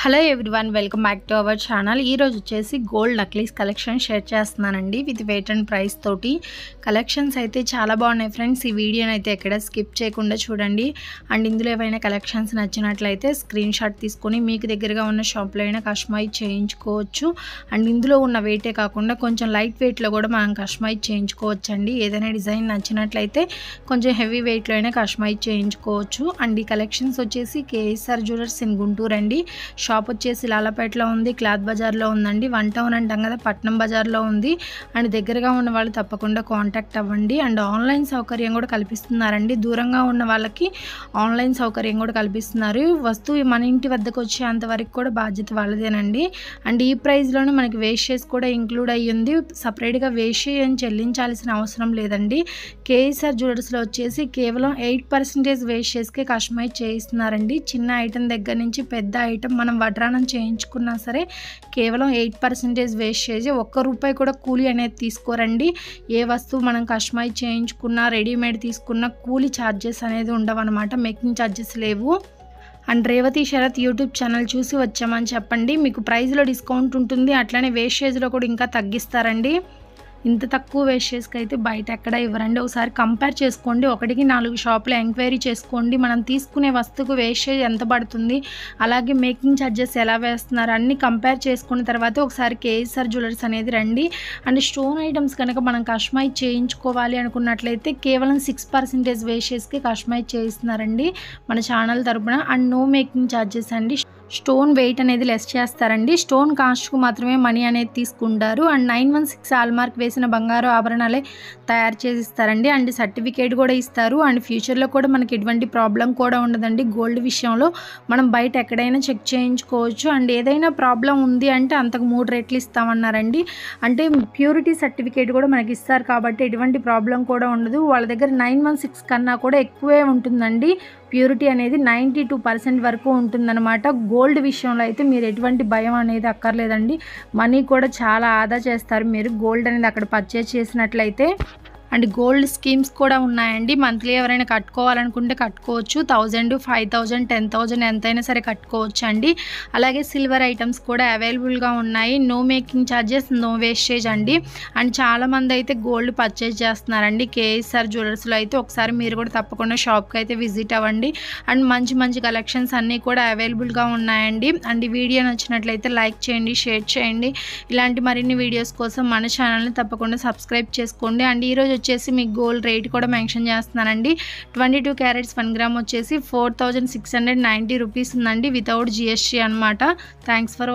hello one welcome back to our channel ఈరోజు వచ్చేసి gold necklace collection share చేస్తున్నానండి with weight and price తోటి collections అయితే చాలా బాగున్నాయి ఫ్రెండ్స్ ఈ వీడియోని అయితే ఎక్కడ స్కిప్ చేయకుండా చూడండి అండ్ ఇందులో ఏవైనా కలెక్షన్స్ నచ్చినట్లయితే స్క్రీన్ షాట్ తీసుకొని మీకు దగ్గరగా ఉన్న షాప్లో అయినా కస్టమైజ్ చేయించుకోవచ్చు అండ్ ఇందులో ఉన్న వెయిటే కాకుండా కొంచెం లైట్ వెయిట్లో కూడా మనం కస్టమైజ్ చేయించుకోవచ్చండి ఏదైనా డిజైన్ నచ్చినట్లయితే కొంచెం హెవీ వెయిట్లో అయినా కస్టమైజ్ చేయించుకోవచ్చు అండ్ ఈ కలెక్షన్స్ వచ్చేసి కేఎస్ఆర్ జ్యువెలర్స్ ఇన్ గుంటూరు అండి షాప్ వచ్చేసి లాలపేటలో ఉంది క్లాత్ బజార్లో ఉందండి వన్ టౌన్ అంటాం కదా పట్నం బజార్లో ఉంది అండ్ దగ్గరగా ఉన్న వాళ్ళు తప్పకుండా కాంటాక్ట్ అవ్వండి అండ్ ఆన్లైన్ సౌకర్యం కూడా కల్పిస్తున్నారండి దూరంగా ఉన్న వాళ్ళకి ఆన్లైన్ సౌకర్యం కూడా కల్పిస్తున్నారు వస్తువు మన ఇంటి వద్దకు వచ్చేంత వరకు కూడా బాధ్యత వాళ్ళదేనండి అండ్ ఈ ప్రైస్లోనే మనకి వేస్టేజ్ కూడా ఇంక్లూడ్ అయ్యింది సపరేట్గా వేస్టేజ్ అని చెల్లించాల్సిన అవసరం లేదండి కేఎస్ఆర్ జ్యువెలర్స్లో వచ్చేసి కేవలం ఎయిట్ పర్సెంటేజ్ వేస్టేజ్కే కస్టమైజ్ చేయిస్తున్నారండి చిన్న ఐటెం దగ్గర నుంచి పెద్ద ఐటెం మనం మనం వడ్రానం చేయించుకున్నా సరే కేవలం ఎయిట్ పర్సెంటేజ్ వేస్ట్ చేసి ఒక్క రూపాయి కూడా కూలీ అనేది తీసుకోరండి ఏ వస్తువు మనం కస్టమైజ్ చేయించుకున్నా రెడీమేడ్ తీసుకున్నా కూలీ ఛార్జెస్ అనేది ఉండవన్నమాట మేకింగ్ ఛార్జెస్ లేవు and Revathi Sarath YouTube channel చూసి వచ్చామని చెప్పండి మీకు ప్రైస్లో డిస్కౌంట్ ఉంటుంది అట్లనే వేస్టేజ్లో కూడా ఇంకా తగ్గిస్తారండి ఇంత తక్కువ వేస్టేజ్కి అయితే బయట ఎక్కడ ఇవ్వరండి ఒకసారి కంపేర్ చేసుకోండి ఒకటికి నాలుగు షాపులు ఎంక్వైరీ చేసుకోండి మనం తీసుకునే వస్తువుకు వేస్టేజ్ ఎంత పడుతుంది అలాగే మేకింగ్ ఛార్జెస్ ఎలా వేస్తున్నారు అన్నీ కంపేర్ చేసుకున్న తర్వాత ఒకసారి కేఎస్ఆర్ జ్యువెలర్స్ అనేది రండి అండ్ స్టోన్ ఐటమ్స్ కనుక మనం కస్టమైజ్ చేయించుకోవాలి అనుకున్నట్లయితే కేవలం సిక్స్ పర్సెంటేజ్ వేస్టేజ్కి కస్టమైజ్ చేయిస్తున్నారండి మన ఛానల్ తరపున అండ్ నో మేకింగ్ ఛార్జెస్ అండి స్టోన్ వెయిట్ అనేది లెస్ చేస్తారండి స్టోన్ కాస్ట్కు మాత్రమే మనీ అనేది తీసుకుంటారు and nine one six hallmark వేసిన బంగారు ఆభరణాలే తయారు చేసి ఇస్తారండి అండ్ సర్టిఫికేట్ కూడా ఇస్తారు అండ్ ఫ్యూచర్లో కూడా మనకి ఎటువంటి ప్రాబ్లం కూడా ఉండదండి గోల్డ్ విషయంలో మనం బయట ఎక్కడైనా చెక్ చేయించుకోవచ్చు అండ్ ఏదైనా ప్రాబ్లం ఉంది అంటే అంతకు మూడు రేట్లు ఇస్తామన్నారండి అంటే ప్యూరిటీ సర్టిఫికేట్ కూడా మనకి ఇస్తారు కాబట్టి ఎటువంటి ప్రాబ్లం కూడా ఉండదు వాళ్ళ దగ్గర నైన్ వన్ సిక్స్ కన్నా కూడా ఎక్కువే ఉంటుందండి ప్యూరిటీ అనేది నైంటీ టూ పర్సెంట్ వరకు ఉంటుందన్నమాట గోల్డ్ గోల్డ్ విషయంలో అయితే మీరు ఎటువంటి భయం అనేది అక్కర్లేదండి మనీ కూడా చాలా ఆదా చేస్తారు మీరు గోల్డ్ అనేది అక్కడ పర్చేస్ చేసినట్లయితే అండ్ గోల్డ్ స్కీమ్స్ కూడా ఉన్నాయండి మంత్లీ ఎవరైనా కట్టుకోవాలనుకుంటే కట్టుకోవచ్చు thousand five thousand ten thousand ఎంతైనా సరే కట్టుకోవచ్చు అండి అలాగే సిల్వర్ ఐటమ్స్ కూడా అవైలబుల్గా ఉన్నాయి no making charges no wastage అండి అండ్ చాలామంది అయితే గోల్డ్ పర్చేజ్ చేస్తున్నారండి కేఎస్ఆర్ జ్యువెలర్స్లో అయితే ఒకసారి మీరు కూడా తప్పకుండా షాప్కి అయితే విజిట్ అవ్వండి అండ్ మంచి మంచి కలెక్షన్స్ అన్నీ కూడా అవైలబుల్గా ఉన్నాయండి అండ్ వీడియో నచ్చినట్లయితే లైక్ చేయండి షేర్ చేయండి ఇలాంటి మరిన్ని వీడియోస్ కోసం మన ఛానల్ని తప్పకుండా సబ్స్క్రైబ్ చేసుకోండి అండ్ ఈరోజు వచ్చేసి మీకు గోల్డ్ రేట్ కూడా మెన్షన్ చేస్తున్నానండి twenty two carats one gram వచ్చేసి four thousand six hundred ninety rupees ఉందండి వితౌట్ జిఎస్టీ అనమాట థ్యాంక్స్ ఫర్